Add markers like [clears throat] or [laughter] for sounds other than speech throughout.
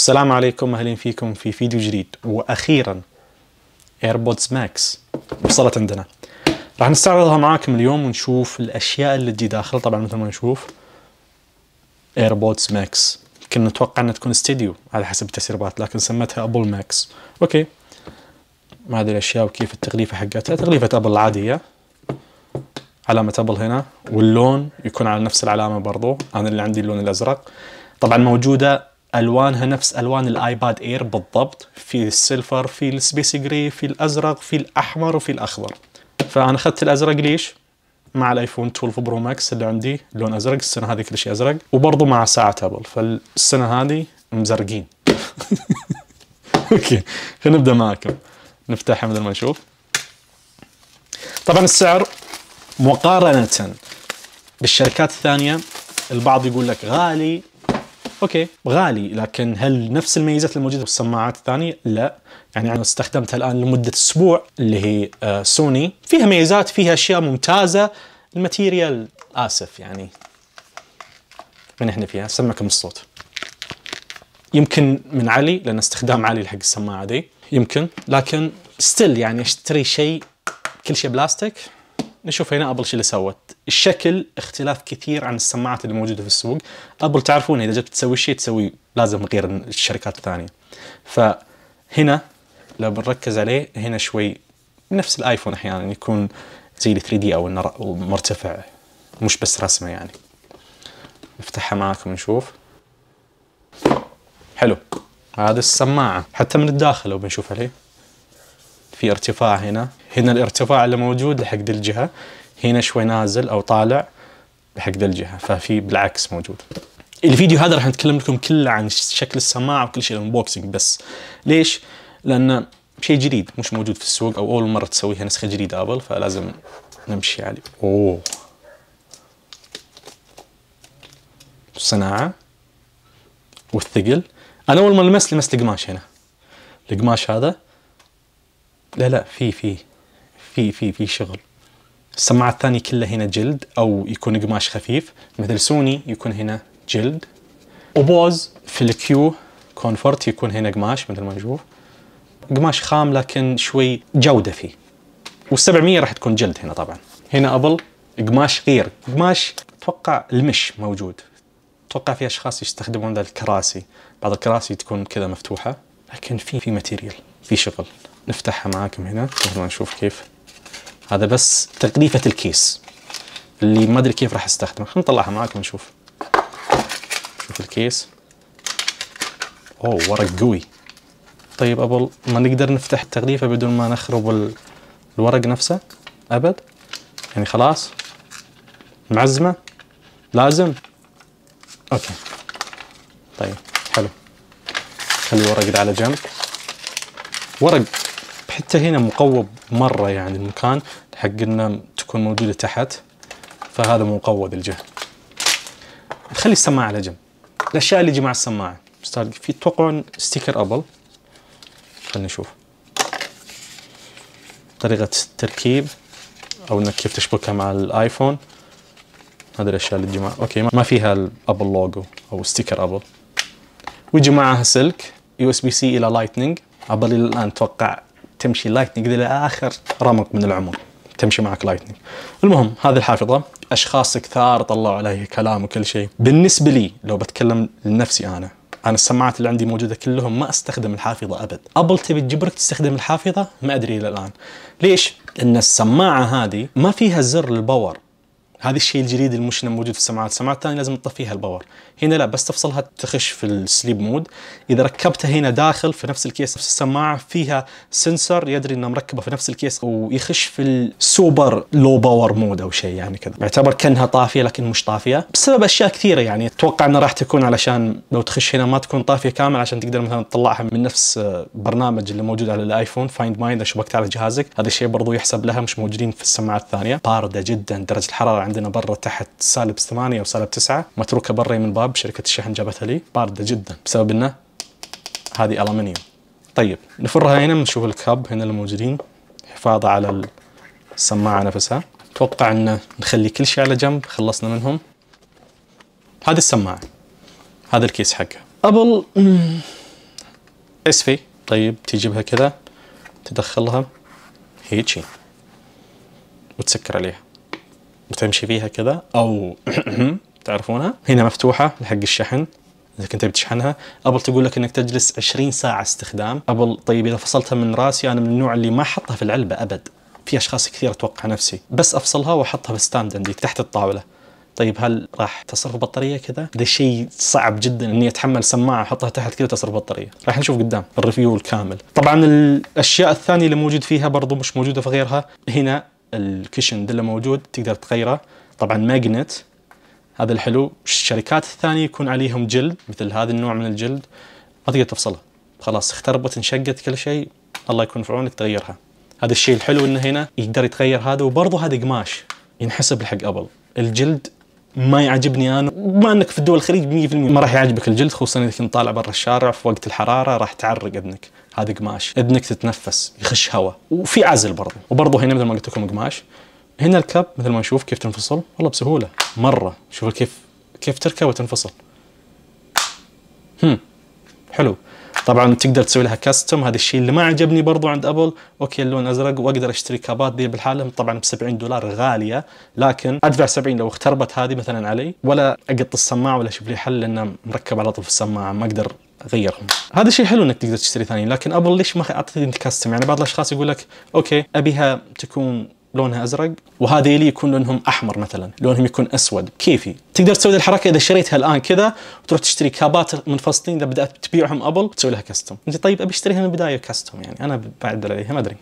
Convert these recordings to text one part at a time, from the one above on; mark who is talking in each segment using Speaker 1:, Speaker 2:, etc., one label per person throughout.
Speaker 1: السلام عليكم اهلين فيكم في فيديو جديد واخيرا ايربودز ماكس وصلت عندنا راح نستعرضها معاكم اليوم ونشوف الاشياء اللي تجي داخل طبعا مثل ما نشوف ايربودز ماكس كنا نتوقع انها تكون استديو على حسب التسريبات لكن سمتها ابل ماكس اوكي ما هذه الاشياء وكيف التغليفه حقتها تغليفه ابل العاديه علامه ابل هنا واللون يكون على نفس العلامه برضو انا اللي عندي اللون الازرق طبعا موجوده الوانها نفس الوان الايباد اير بالضبط في السيلفر في السبيس جري في الازرق في الاحمر وفي الاخضر فانا اخذت الازرق ليش مع الايفون 12 برو ماكس اللي عندي لون ازرق السنه هذه كل شيء ازرق وبرضه مع ساعه ابل فالسنه هذه مزرقين [laughs] اوكي خلينا نبدا معاكم نفتحها مثل ما نشوف طبعا السعر مقارنه بالشركات الثانيه البعض يقول لك غالي اوكي غالي لكن هل نفس الميزات الموجوده في السماعات الثانيه؟ لا يعني انا استخدمتها الان لمده اسبوع اللي هي آه، سوني فيها ميزات فيها اشياء ممتازه الماتيريال اسف يعني من احنا فيها سمعكم الصوت يمكن من علي لان استخدام علي حق السماعه دي يمكن لكن ستيل يعني اشتري شيء كل شيء بلاستيك نشوف هنا ابل شو اللي سوت الشكل اختلاف كثير عن السماعات اللي موجوده في السوق ابل تعرفون اذا جت تسوي شيء تسوي لازم غير الشركات الثانيه فهنا لو بنركز عليه هنا شوي نفس الايفون احيانا يكون زي 3 دي او انه مرتفع مش بس رسمه يعني نفتحها معاكم نشوف حلو هذا السماعه حتى من الداخل لو بنشوف عليه في ارتفاع هنا هنا الارتفاع اللي موجود لحق ذي الجهه هنا شوي نازل او طالع لحق ذي الجهه ففي بالعكس موجود الفيديو هذا راح نتكلم لكم كله عن شكل السماعه وكل شيء الانبوكسنج بس ليش لان شيء جديد مش موجود في السوق او اول مره تسويها نسخه جديده ابل فلازم نمشي عليه اوه الصناعه والثقل انا اول ما لمست لمست قماش هنا القماش هذا لا لا في في في في في شغل السماعه الثانيه كلها هنا جلد او يكون قماش خفيف مثل سوني يكون هنا جلد وبوز في الكيو كونفورت يكون هنا قماش مثل ما نشوف قماش خام لكن شوي جوده فيه وال700 راح تكون جلد هنا طبعا هنا ابل قماش غير قماش اتوقع المش موجود اتوقع في اشخاص يستخدمون ذا الكراسي بعض الكراسي تكون كذا مفتوحه لكن في في ماتيريال في شغل نفتحها معاكم هنا مثل ما نشوف كيف هذا بس تغليفه الكيس اللي ما ادري كيف راح استخدمه خلينا نطلعها معاكم ونشوف شوف الكيس اوه ورق قوي طيب قبل ما نقدر نفتح التغليفه بدون ما نخرب الورق نفسه ابد يعني خلاص معزمه لازم اوكي طيب حلو خلي الورق على جنب ورق حتى هنا مقوب مرة يعني المكان حق انه تكون موجودة تحت فهذا مقوب الجهة نخلي السماعة على جنب الأشياء اللي يجي مع السماعة استاذ في توقع ستيكر أبل خلينا نشوف طريقة التركيب أو إنك كيف تشبكها مع الآيفون هذه الأشياء اللي تجي أوكي ما فيها الأبل لوجو أو ستيكر أبل ويجي معها سلك يو اس بي سي إلى لايتنينج ابل الآن أتوقع تمشي لايتنج الى اخر رمق من العمر تمشي معك لايتنج المهم هذه الحافظه اشخاص كثار طلعوا علي كلام وكل شيء بالنسبه لي لو بتكلم لنفسي انا انا السماعات اللي عندي موجوده كلهم ما استخدم الحافظه ابد ابل تبي تجبرك تستخدم الحافظه ما ادري الى الان ليش لان السماعه هذه ما فيها زر الباور هذا الشيء الجديد مش موجود في السماعات السماعات الثانيه لازم تطفيها الباور هنا لا بس تفصلها تخش في السليب مود اذا ركبتها هنا داخل في نفس الكيس نفس السماعه فيها سنسر يدري انها مركبه في نفس الكيس ويخش في السوبر لو باور مود او شيء يعني كذا يعتبر كانها طافيه لكن مش طافيه بسبب اشياء كثيره يعني اتوقع انها راح تكون علشان لو تخش هنا ما تكون طافيه كامل عشان تقدر مثلا تطلعها من نفس برنامج اللي موجود على الايفون فايند مايند شبكتها على جهازك هذا الشيء برضو يحسب لها مش موجودين في السماعات الثانيه بارده جدا درجه الحراره عندنا برا تحت سالب 8 او سالب 9 متروكه برا من باب شركه الشحن جابتها لي بارده جدا بسبب انه هذه الومنيوم طيب نفرها هنا نشوف الكاب هنا الموجودين حفاظا على السماعه نفسها اتوقع انه نخلي كل شيء على جنب خلصنا منهم هذه السماعه هذا الكيس حقها ابل اسفي طيب تجيبها كذا تدخلها هيجي وتسكر عليها بتمشي فيها كذا او [clears throat] تعرفونها هنا مفتوحه لحق الشحن اذا كنت بتشحنها ابل تقول لك انك تجلس 20 ساعه استخدام ابل طيب اذا فصلتها من راسي انا من النوع اللي ما احطها في العلبه ابد في اشخاص كثير اتوقع نفسي بس افصلها واحطها في ستاند عندي تحت الطاوله طيب هل راح تصرف بطاريه كذا؟ ده شيء صعب جدا اني اتحمل سماعه احطها تحت كذا تصرف بطاريه، راح نشوف قدام الريفيو الكامل. طبعا الاشياء الثانيه اللي موجود فيها برضو مش موجوده في غيرها، هنا الكشن ده اللي موجود تقدر تغيره طبعا ماجنت هذا الحلو الشركات الثانيه يكون عليهم جلد مثل هذا النوع من الجلد ما تقدر تفصله خلاص اختربت انشقت كل شيء الله يكون في عونك تغيرها هذا الشيء الحلو انه هنا يقدر يتغير هذا وبرضه هذا قماش ينحسب لحق ابل الجلد ما يعجبني انا بما انك في الدول الخليج 100% ما راح يعجبك الجلد خصوصا اذا كنت طالع برا الشارع في وقت الحراره راح تعرق اذنك هذا قماش اذنك تتنفس يخش هواء وفي عزل برضه وبرضه هنا مثل ما قلت لكم قماش هنا الكاب مثل ما نشوف كيف تنفصل والله بسهوله مره شوف كيف كيف تركب وتنفصل هم حلو طبعا تقدر تسوي لها كاستم هذا الشيء اللي ما عجبني برضو عند ابل اوكي اللون ازرق واقدر اشتري كابات دي بالحالة طبعا ب 70 دولار غاليه لكن ادفع 70 لو اختربت هذه مثلا علي ولا اقط السماعه ولا اشوف لي حل لانه مركب على طول في السماعه ما اقدر غيرهم هذا شيء حلو انك تقدر تشتري ثاني لكن ابل ليش ما اعطتني كاستم يعني بعض الاشخاص يقول لك اوكي ابيها تكون لونها ازرق وهذا لي يكون لونهم احمر مثلا لونهم يكون اسود كيفي تقدر تسوي الحركه اذا شريتها الان كذا وتروح تشتري كابات منفصلين اذا بدات تبيعهم ابل تسوي لها كاستم انت طيب ابي اشتريها من البدايه كاستم يعني انا بعدل عليها ما ادري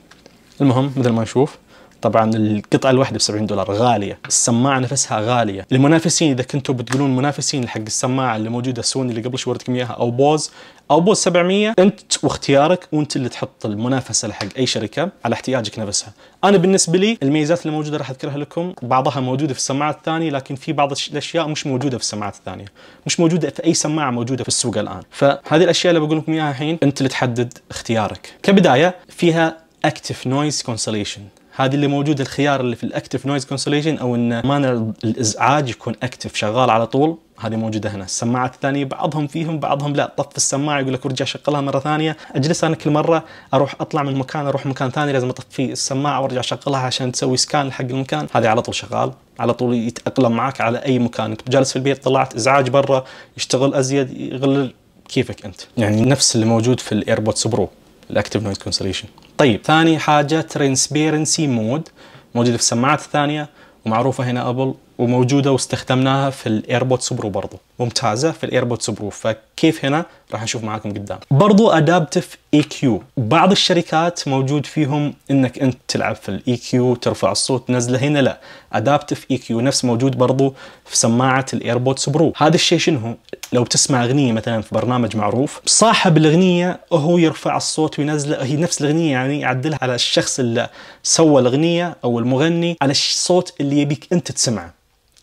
Speaker 1: المهم مثل ما نشوف طبعا القطعه الواحده ب 70 دولار غاليه السماعه نفسها غاليه المنافسين اذا كنتوا بتقولون منافسين حق السماعه اللي موجوده سوني اللي قبل شوي وريتكم اياها او بوز او بوز 700 انت واختيارك وانت اللي تحط المنافسه لحق اي شركه على احتياجك نفسها انا بالنسبه لي الميزات اللي موجوده راح اذكرها لكم بعضها موجوده في السماعات الثانيه لكن في بعض الاشياء مش موجوده في السماعات الثانيه مش موجوده في اي سماعه موجوده في السوق الان فهذه الاشياء اللي بقول لكم اياها الحين انت اللي تحدد اختيارك كبدايه فيها اكتف نويز كونسليشن هذه اللي موجوده الخيار اللي في الاكتف نويز كونسوليشن او ان مانع الازعاج يكون اكتف شغال على طول هذه موجوده هنا السماعات الثانيه بعضهم فيهم بعضهم لا طف السماعه يقول لك ارجع شغلها مره ثانيه اجلس انا كل مره اروح اطلع من مكان اروح مكان ثاني لازم اطفي السماعه وارجع اشغلها عشان تسوي سكان حق المكان هذه على طول شغال على طول يتاقلم معك على اي مكان انت جالس في البيت طلعت ازعاج برا يشتغل ازيد يغلل كيفك انت يعني نفس اللي موجود في الايربودز برو الاكتف نويز كونسليشن طيب ثاني حاجه ترانسبيرنسي مود موجوده في السماعات الثانيه ومعروفه هنا ابل وموجوده واستخدمناها في الايربودز برو برضه ممتازه في الايربودز برو فكيف هنا راح نشوف معاكم قدام برضو ادابتف اي كيو بعض الشركات موجود فيهم انك انت تلعب في الاي كيو e ترفع الصوت تنزله هنا لا ادابتف اي كيو نفس موجود برضو في سماعه الايربودز برو هذا الشيء شنو لو تسمع اغنيه مثلا في برنامج معروف صاحب الاغنيه هو يرفع الصوت وينزله هي نفس الاغنيه يعني يعدلها على الشخص اللي سوى الاغنيه او المغني على الصوت اللي يبيك انت تسمعه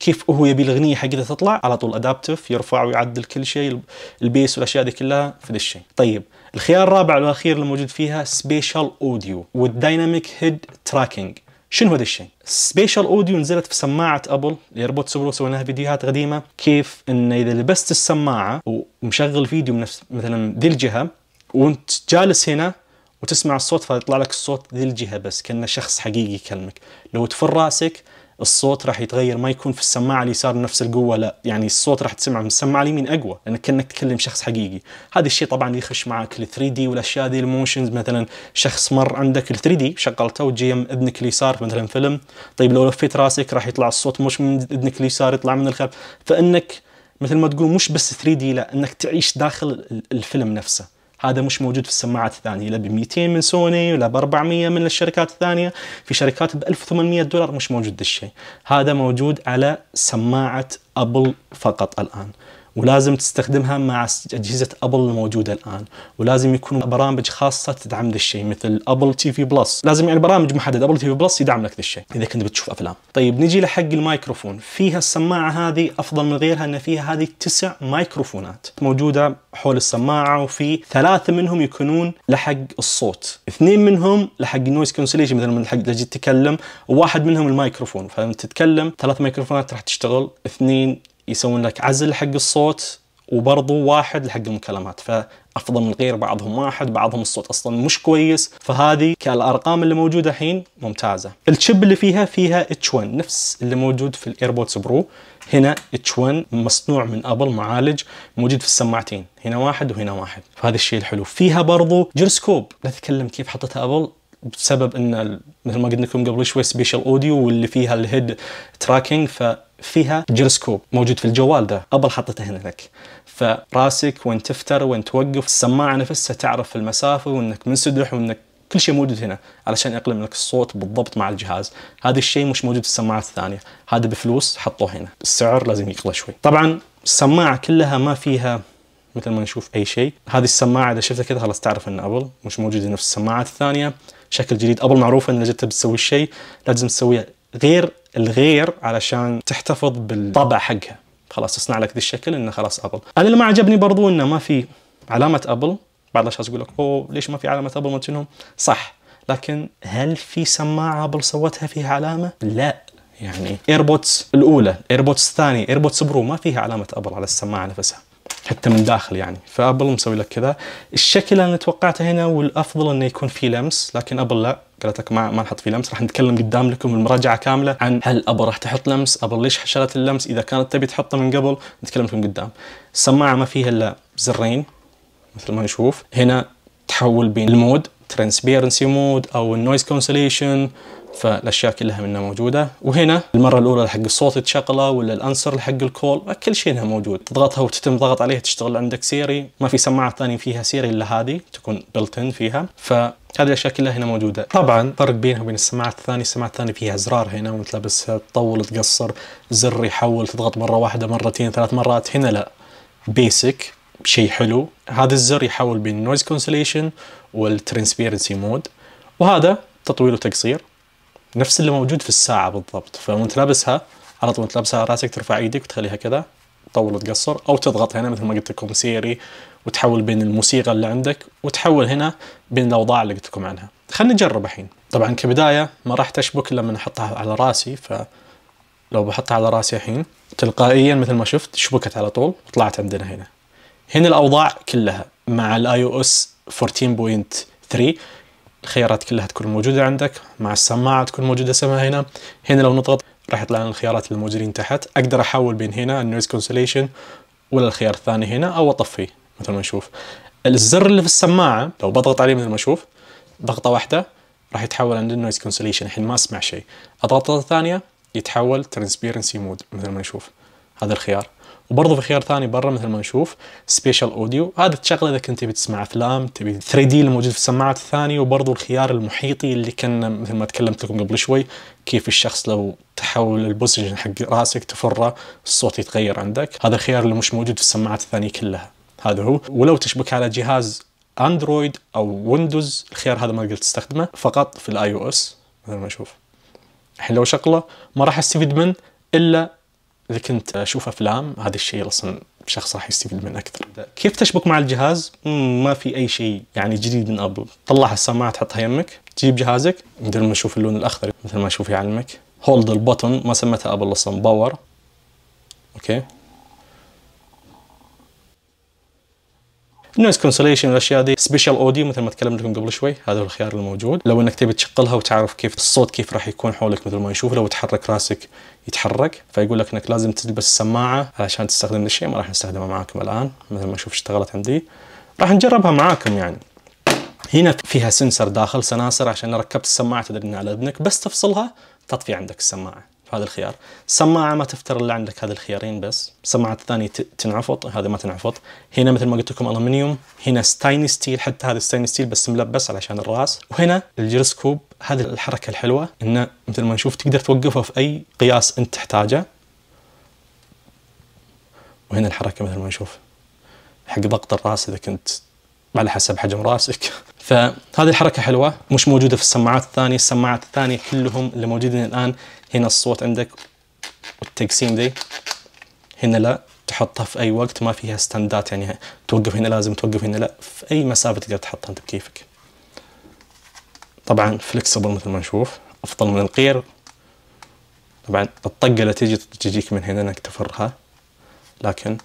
Speaker 1: كيف هو يبي الاغنيه حقتها تطلع على طول ادابتف يرفع ويعدل كل شيء البيس والاشياء دي كلها في ذا الشيء طيب الخيار الرابع والاخير اللي موجود فيها سبيشال اوديو والدايناميك هيد تراكنج شنو هذا الشيء؟ سبيشال اوديو نزلت في سماعه ابل الايربودز برو سوينا فيديوهات قديمه كيف انه اذا لبست السماعه ومشغل فيديو من نفس مثلا ذي الجهه وانت جالس هنا وتسمع الصوت فيطلع لك الصوت ذي الجهه بس كانه شخص حقيقي يكلمك لو تفر راسك الصوت راح يتغير ما يكون في السماعه اليسار نفس القوه لا يعني الصوت راح تسمعه من السماعه اليمين اقوى لانك كانك تكلم شخص حقيقي هذا الشيء طبعا يخش معك ال 3 دي والاشياء دي الموشنز مثلا شخص مر عندك ال 3 دي شغلته وتجي اذنك اليسار مثلا فيلم طيب لو لفيت راسك راح يطلع الصوت مش من اذنك اليسار يطلع من الخلف فانك مثل ما تقول مش بس 3 دي لا انك تعيش داخل الفيلم نفسه هذا مش موجود في السماعات الثانيه لا ب 200 من سوني ولا ب 400 من الشركات الثانيه في شركات ب 1800 دولار مش موجود الشيء هذا موجود على سماعه ابل فقط الان ولازم تستخدمها مع اجهزه ابل الموجوده الان ولازم يكون برامج خاصه تدعم ذا الشيء مثل ابل تي في بلس لازم يعني برامج محدده ابل تي في بلس يدعم لك ذا الشيء اذا كنت بتشوف افلام طيب نجي لحق الميكروفون فيها السماعه هذه افضل من غيرها ان فيها هذه تسع مايكروفونات موجوده حول السماعه وفي ثلاثه منهم يكونون لحق الصوت اثنين منهم لحق النويز كونسليشن مثلا من حق تجي تتكلم وواحد منهم الميكروفون فلما تتكلم ثلاث ميكروفونات راح تشتغل اثنين يسوون لك عزل حق الصوت وبرضه واحد لحق المكالمات فافضل من غير بعضهم واحد بعضهم الصوت اصلا مش كويس فهذه كالارقام اللي موجوده الحين ممتازه الشيب اللي فيها فيها اتش 1 نفس اللي موجود في الايربودز برو هنا اتش 1 مصنوع من ابل معالج موجود في السماعتين هنا واحد وهنا واحد فهذا الشيء الحلو فيها برضه جيروسكوب لا تتكلم كيف حطتها ابل بسبب ان مثل ما قلنا لكم قبل شوي سبيشال اوديو واللي فيها الهيد تراكنج ف فيها جيروسكوب موجود في الجوال ده حطيته حطته هناك فراسك وين تفتر وين توقف السماعه نفسها تعرف المسافه وانك منسدح وانك كل شيء موجود هنا علشان يقلم لك الصوت بالضبط مع الجهاز هذا الشيء مش موجود في السماعات الثانيه هذا بفلوس حطوه هنا السعر لازم يقل شوي طبعا السماعه كلها ما فيها مثل ما نشوف اي شيء هذه السماعه اذا شفتها كذا خلاص تعرف ان ابل مش موجوده في السماعات الثانيه شكل جديد ابل معروفه ان جت بتسوي الشيء لازم تسويه غير الغير علشان تحتفظ بالطبع حقها خلاص تصنع لك ذا الشكل انه خلاص ابل انا اللي ما عجبني برضو انه ما في علامه ابل بعض الاشخاص يقول لك اوه ليش ما في علامه ابل ما شنو صح لكن هل في سماعه ابل سوتها فيها علامه لا يعني ايربودز الاولى ايربودز الثانيه ايربودز برو ما فيها علامه ابل على السماعه نفسها حتى من داخل يعني فابل مسوي لك كذا الشكل انا توقعته هنا والافضل انه يكون فيه لمس لكن ابل لا قالتك ما ما نحط فيه لمس راح نتكلم قدام لكم المراجعه كامله عن هل ابى راح تحط لمس ابى ليش شالت اللمس اذا كانت تبي تحطه من قبل نتكلم لكم قدام السماعه ما فيها الا زرين مثل ما نشوف هنا تحول بين المود ترانسبيرنسي مود او النويز كونسليشن فالاشياء كلها منها موجوده وهنا المره الاولى حق الصوت تشغله ولا الانسر حق الكول كل شيء هنا موجود تضغطها وتتم ضغط عليها تشتغل عندك سيري ما في سماعه ثانيه فيها سيري الا هذه تكون بلتن فيها ف هذه الاشياء كلها هنا موجوده طبعا فرق بينها وبين السماعات الثانيه السماعات الثانيه فيها ازرار هنا وانت لابسها تطول تقصر زر يحول تضغط مره واحده مرتين ثلاث مرات هنا لا بيسك شيء حلو هذا الزر يحول بين نويز كونسليشن والترانسبيرنسي مود وهذا تطويل وتقصير نفس اللي موجود في الساعه بالضبط فانت لابسها على طول تلبسها على راسك ترفع ايدك وتخليها كذا تطول وتقصر او تضغط هنا مثل ما قلت لكم سيري وتحول بين الموسيقى اللي عندك وتحول هنا بين الاوضاع اللي قلت لكم عنها خلينا نجرب الحين طبعا كبدايه ما راح تشبك الا لما احطها على راسي ف لو بحطها على راسي الحين تلقائيا مثل ما شفت شبكت على طول وطلعت عندنا هنا هنا الاوضاع كلها مع الاي او اس 14.3 الخيارات كلها تكون موجودة عندك مع السماعة تكون موجودة سما هنا هنا لو نضغط راح يطلع لنا الخيارات الموجودين تحت أقدر أحول بين هنا النويز كونسوليشن ولا الخيار الثاني هنا أو أطفيه مثل ما نشوف الزر اللي في السماعه لو بضغط عليه مثل ما نشوف ضغطه واحده راح يتحول عند النويز كونسليشن الحين ما اسمع شيء ضغطه ثانيه يتحول ترانسبيرنسي مود مثل ما نشوف هذا الخيار وبرضه في خيار ثاني برا مثل ما نشوف سبيشال اوديو هذا تشغله اذا كنت تبي تسمع افلام تبي 3 دي اللي موجود في السماعات الثانيه وبرضه الخيار المحيطي اللي كنا مثل ما تكلمت لكم قبل شوي كيف الشخص لو تحول البوزيشن حق راسك تفره الصوت يتغير عندك هذا الخيار اللي مش موجود في السماعات الثانيه كلها هذا هو ولو تشبك على جهاز اندرويد او ويندوز الخيار هذا ما تقدر تستخدمه فقط في الاي او اس مثل ما اشوف الحين لو شغله ما راح استفيد منه الا اذا كنت اشوف افلام هذا الشيء اصلا شخص راح يستفيد منه اكثر كيف تشبك مع الجهاز ما في اي شيء يعني جديد من ابل طلع السماعه تحطها يمك تجيب جهازك مثل ما اشوف اللون الاخضر مثل ما اشوف يعلمك هولد البوتن ما سمتها ابل اصلا باور اوكي النويز كونسوليشن والاشياء دي سبيشال اوديو مثل ما تكلمت لكم قبل شوي هذا هو الخيار الموجود لو انك تبي تشغلها وتعرف كيف الصوت كيف راح يكون حولك مثل ما نشوف لو تحرك راسك يتحرك فيقول لك انك لازم تلبس السماعه عشان تستخدم الشيء ما راح نستخدمه معاكم الان مثل ما نشوف اشتغلت عندي راح نجربها معاكم يعني هنا فيها سنسر داخل سناسر عشان ركبت السماعه تدري انها على اذنك بس تفصلها تطفي عندك السماعه في هذا الخيار السماعه ما تفتر الا عندك هذا الخيارين بس سماعة الثانيه تنعفط هذا ما تنعفط هنا مثل ما قلت لكم الومنيوم هنا ستاين ستيل حتى هذا ستاين ستيل بس ملبس علشان الراس وهنا الجيروسكوب هذه الحركه الحلوه انه مثل ما نشوف تقدر توقفه في اي قياس انت تحتاجه وهنا الحركه مثل ما نشوف حق ضغط الراس اذا كنت على حسب حجم راسك فهذه الحركه حلوه مش موجوده في السماعات الثانيه السماعات الثانيه كلهم اللي موجودين الان هنا الصوت عندك والتقسيم ذي هنا لا تحطها في اي وقت ما فيها ستاندات يعني توقف هنا لازم توقف هنا لا في اي مسافه تقدر تحطها انت بكيفك طبعا فلكسبل مثل ما نشوف افضل من القير طبعا الطقه اللي تجي تجيك من هنا انك تفرها لكن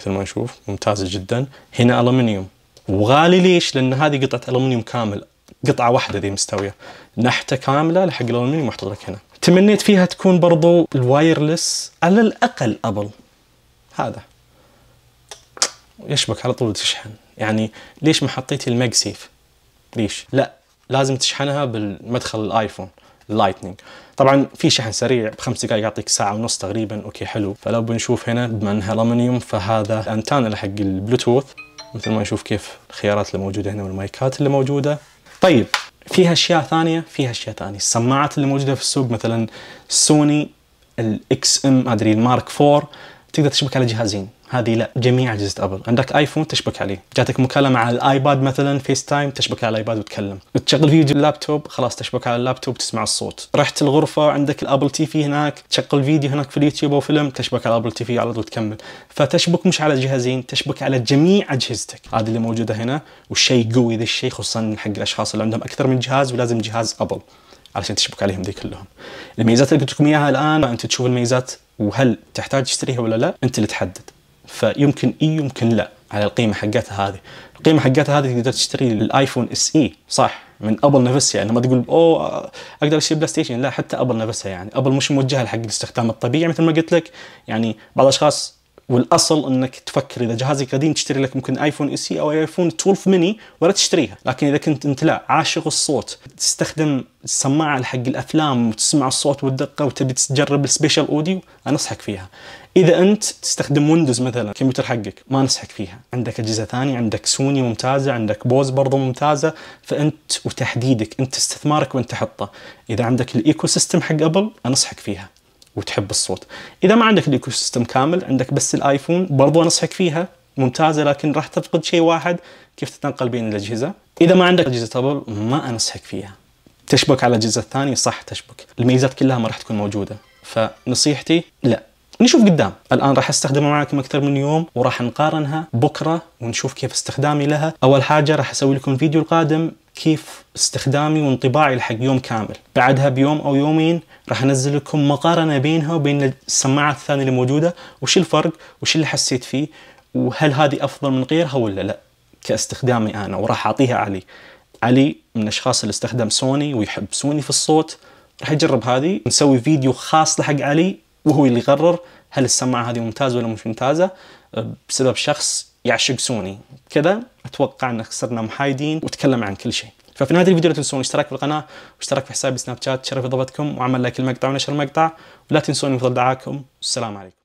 Speaker 1: مثل ما نشوف ممتازه جدا هنا الومنيوم وغالي ليش؟ لان هذه قطعه الومنيوم كامل قطعه واحده ذي مستويه نحته كامله لحق الالومنيوم محطوط لك هنا تمنيت فيها تكون برضو الوايرلس على الاقل ابل هذا يشبك على طول تشحن يعني ليش ما حطيتي سيف؟ ليش لا لازم تشحنها بالمدخل الايفون لايتنينج طبعا في شحن سريع بخمس دقائق يعطيك ساعه ونص تقريبا اوكي حلو فلو بنشوف هنا بما انها الومنيوم فهذا الانتانا حق البلوتوث مثل ما نشوف كيف الخيارات اللي موجوده هنا والمايكات اللي موجوده طيب فيها اشياء ثانيه فيها اشياء ثانيه السماعات اللي موجوده في السوق مثلا سوني الاكس ام ادري المارك 4 تقدر تشبك على جهازين هذه لا جميع اجهزه ابل عندك ايفون تشبك عليه جاتك مكالمه على الايباد مثلا فيس تايم تشبك على الايباد وتكلم تشغل فيديو اللابتوب خلاص تشبك على اللابتوب تسمع الصوت رحت الغرفه عندك الابل تي في هناك تشغل فيديو هناك في اليوتيوب او فيلم تشبك على الابل تي في على طول تكمل فتشبك مش على جهازين تشبك على جميع اجهزتك هذه اللي موجوده هنا والشيء قوي ذا الشيء خصوصا حق الاشخاص اللي عندهم اكثر من جهاز ولازم جهاز ابل علشان تشبك عليهم ذي كلهم الميزات اللي قلت لكم اياها الان انت تشوف الميزات وهل تحتاج تشتريها ولا لا انت اللي تحدد فيمكن اي يمكن لا على القيمه حقتها هذه القيمه حقتها هذه تقدر تشتري الايفون اس اي صح من ابل نفسها يعني ما تقول اوه اقدر اشتري بلاي ستيشن لا حتى ابل نفسها يعني ابل مش موجهه حق الاستخدام الطبيعي مثل ما قلت لك يعني بعض الاشخاص والاصل انك تفكر اذا جهازك قديم تشتري لك ممكن ايفون اس او ايفون 12 ميني ولا تشتريها، لكن اذا كنت انت لا عاشق الصوت تستخدم السماعه حق الافلام وتسمع الصوت والدقه وتبي تجرب السبيشال اوديو انصحك فيها. اذا انت تستخدم ويندوز مثلا الكمبيوتر حقك ما انصحك فيها، عندك اجهزه ثانيه عندك سوني ممتازه، عندك بوز برضه ممتازه، فانت وتحديدك انت استثمارك وانت حطه، اذا عندك الايكو سيستم حق ابل انصحك فيها. وتحب الصوت اذا ما عندك الايكو سيستم كامل عندك بس الايفون برضو انصحك فيها ممتازه لكن راح تفقد شيء واحد كيف تتنقل بين الاجهزه اذا ما عندك اجهزه ابل ما انصحك فيها تشبك على الاجهزه الثانيه صح تشبك الميزات كلها ما راح تكون موجوده فنصيحتي لا نشوف قدام الان راح استخدمها معكم اكثر من يوم وراح نقارنها بكره ونشوف كيف استخدامي لها اول حاجه راح اسوي لكم فيديو القادم كيف استخدامي وانطباعي لحق يوم كامل بعدها بيوم او يومين راح انزل لكم مقارنه بينها وبين السماعه الثانيه اللي موجوده وش الفرق وش اللي حسيت فيه وهل هذه افضل من غيرها ولا لا كاستخدامي انا وراح اعطيها علي علي من الاشخاص اللي استخدم سوني ويحب سوني في الصوت راح يجرب هذه نسوي فيديو خاص لحق علي وهو اللي يقرر هل السماعه هذه ممتازه ولا مش ممتازه بسبب شخص يعشق سوني كذا اتوقع ان خسرنا محايدين وتكلم عن كل شيء ففي نهايه الفيديو لا تنسون الاشتراك في القناه واشتراك في حسابي سناب شات شرف اضافتكم وعمل لايك المقطع ونشر المقطع ولا تنسون من فضل دعاكم والسلام عليكم